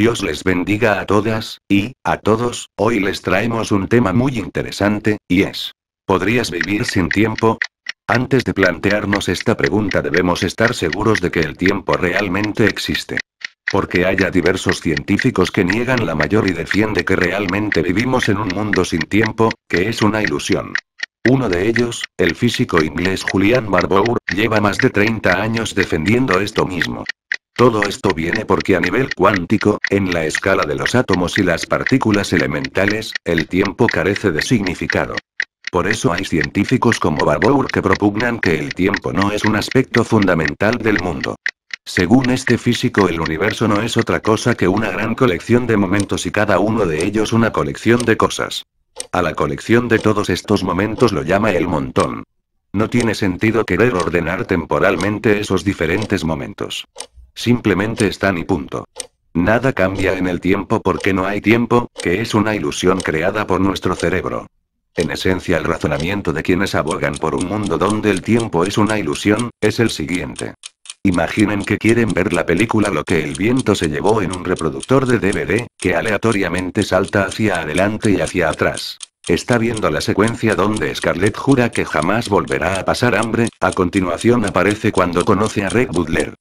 Dios les bendiga a todas, y, a todos, hoy les traemos un tema muy interesante, y es, ¿podrías vivir sin tiempo? Antes de plantearnos esta pregunta debemos estar seguros de que el tiempo realmente existe. Porque haya diversos científicos que niegan la mayor y defiende que realmente vivimos en un mundo sin tiempo, que es una ilusión. Uno de ellos, el físico inglés Julian Barbour, lleva más de 30 años defendiendo esto mismo. Todo esto viene porque a nivel cuántico, en la escala de los átomos y las partículas elementales, el tiempo carece de significado. Por eso hay científicos como Barbour que propugnan que el tiempo no es un aspecto fundamental del mundo. Según este físico, el universo no es otra cosa que una gran colección de momentos y cada uno de ellos una colección de cosas. A la colección de todos estos momentos lo llama el montón. No tiene sentido querer ordenar temporalmente esos diferentes momentos. Simplemente están y punto. Nada cambia en el tiempo porque no hay tiempo, que es una ilusión creada por nuestro cerebro. En esencia el razonamiento de quienes abogan por un mundo donde el tiempo es una ilusión, es el siguiente. Imaginen que quieren ver la película Lo que el viento se llevó en un reproductor de DVD, que aleatoriamente salta hacia adelante y hacia atrás. Está viendo la secuencia donde Scarlett jura que jamás volverá a pasar hambre, a continuación aparece cuando conoce a Red Butler.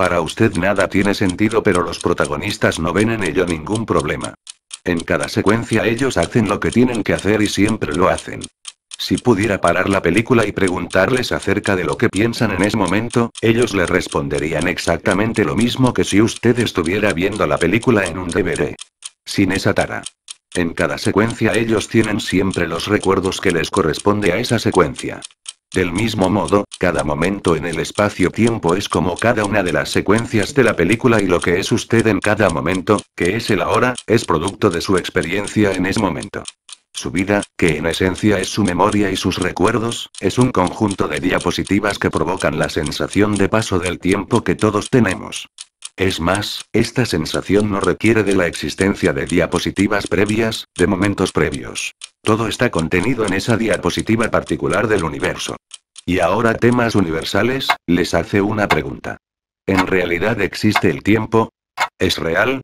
Para usted nada tiene sentido pero los protagonistas no ven en ello ningún problema. En cada secuencia ellos hacen lo que tienen que hacer y siempre lo hacen. Si pudiera parar la película y preguntarles acerca de lo que piensan en ese momento, ellos le responderían exactamente lo mismo que si usted estuviera viendo la película en un DVD. Sin esa tara. En cada secuencia ellos tienen siempre los recuerdos que les corresponde a esa secuencia. Del mismo modo, cada momento en el espacio-tiempo es como cada una de las secuencias de la película y lo que es usted en cada momento, que es el ahora, es producto de su experiencia en ese momento. Su vida, que en esencia es su memoria y sus recuerdos, es un conjunto de diapositivas que provocan la sensación de paso del tiempo que todos tenemos. Es más, esta sensación no requiere de la existencia de diapositivas previas, de momentos previos. Todo está contenido en esa diapositiva particular del universo. Y ahora temas universales, les hace una pregunta. ¿En realidad existe el tiempo? ¿Es real?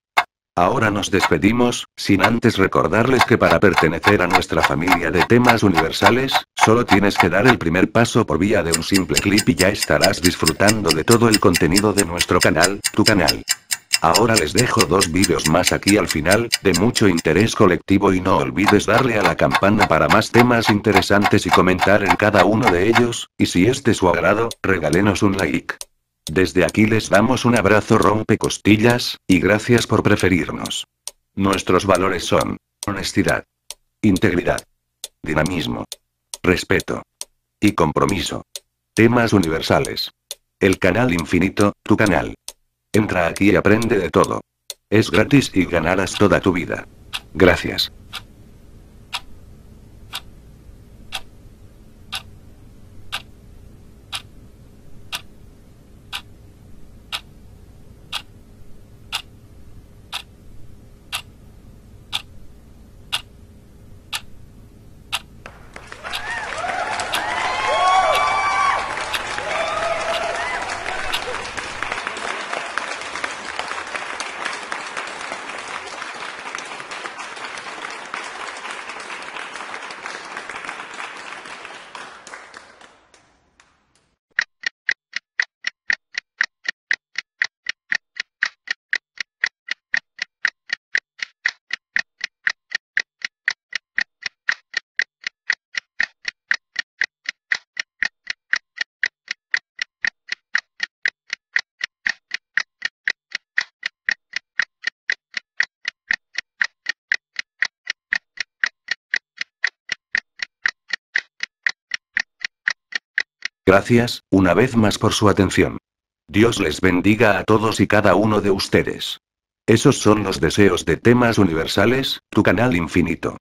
Ahora nos despedimos, sin antes recordarles que para pertenecer a nuestra familia de temas universales, solo tienes que dar el primer paso por vía de un simple clip y ya estarás disfrutando de todo el contenido de nuestro canal, tu canal. Ahora les dejo dos vídeos más aquí al final, de mucho interés colectivo y no olvides darle a la campana para más temas interesantes y comentar en cada uno de ellos, y si es de su agrado, regálenos un like. Desde aquí les damos un abrazo rompecostillas, y gracias por preferirnos. Nuestros valores son honestidad, integridad, dinamismo, respeto y compromiso. Temas universales. El canal infinito, tu canal. Entra aquí y aprende de todo. Es gratis y ganarás toda tu vida. Gracias. Gracias, una vez más por su atención. Dios les bendiga a todos y cada uno de ustedes. Esos son los deseos de temas universales, tu canal infinito.